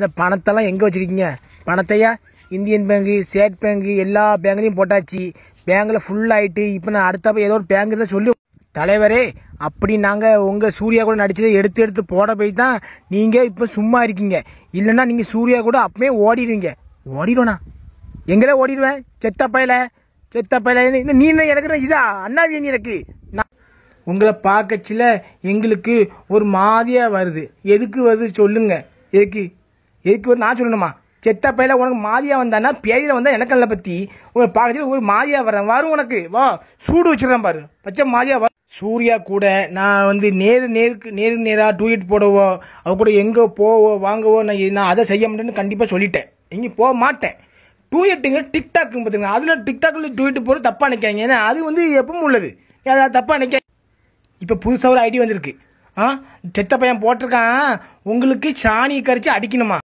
இந்த பணத்தெல்லாம் எங்கே வச்சுருக்கீங்க பணத்தையா இந்தியன் பேங்கு ஸ்டேட் பேங்கு எல்லா பேங்க்லையும் போட்டாச்சு பேங்கில் ஃபுல்லாகிட்டு இப்போ நான் அடுத்த ஏதோ ஒரு பேங்க் தான் சொல்லி தலைவரே அப்படி நாங்கள் உங்கள் சூர்யா கூட நடித்ததை எடுத்து எடுத்து போட போய் தான் நீங்கள் இப்போ சும்மா இருக்கீங்க இல்லைன்னா நீங்கள் சூர்யா கூட அப்பவே ஓடிடுவீங்க ஓடிடுவேண்ணா எங்களே ஓடிடுவேன் செத்த பயில செத்த பயில நீ எனக்கு இதா வேணி எனக்கு நான் உங்களை பார்க்கச்சில எங்களுக்கு ஒரு மாதிரியாக வருது எதுக்கு வருது சொல்லுங்கள் எதுக்கு இதுக்கு ஒரு நான் சொல்லணுமா செத்த பையில உனக்கு மாதியா வந்தானா பேரில் வந்தால் எனக்கு நல்ல பற்றி ஒரு பார்க்கறது ஒரு மாதியா வரேன் வரும் உனக்கு வா சூடு வச்சிடறேன் பாரு பச்சை மாதியா வரும் சூர்யா கூட நான் வந்து நேரு நேருக்கு நேரு நேராக டூயிட் போடவோ அவ கூட எங்கே போவோ வாங்கவோ நான் நான் அதை செய்ய மாட்டேன்னு கண்டிப்பாக சொல்லிட்டேன் இங்கே போக மாட்டேன் டூயட்டுங்க டிக்டாக் பார்த்துங்க அதில் டிக்டாக்ல டூயிட்டு போகிறது தப்பாக நினைக்காங்க ஏன்னா அது வந்து எப்பவும் உள்ளது அதை தப்பாக நினைக்க இப்போ புதுசாக ஒரு ஐடியா வந்திருக்கு ஆ செத்த பையன் போட்டிருக்கான் உங்களுக்கு சாணி கரைச்சி அடிக்கணுமா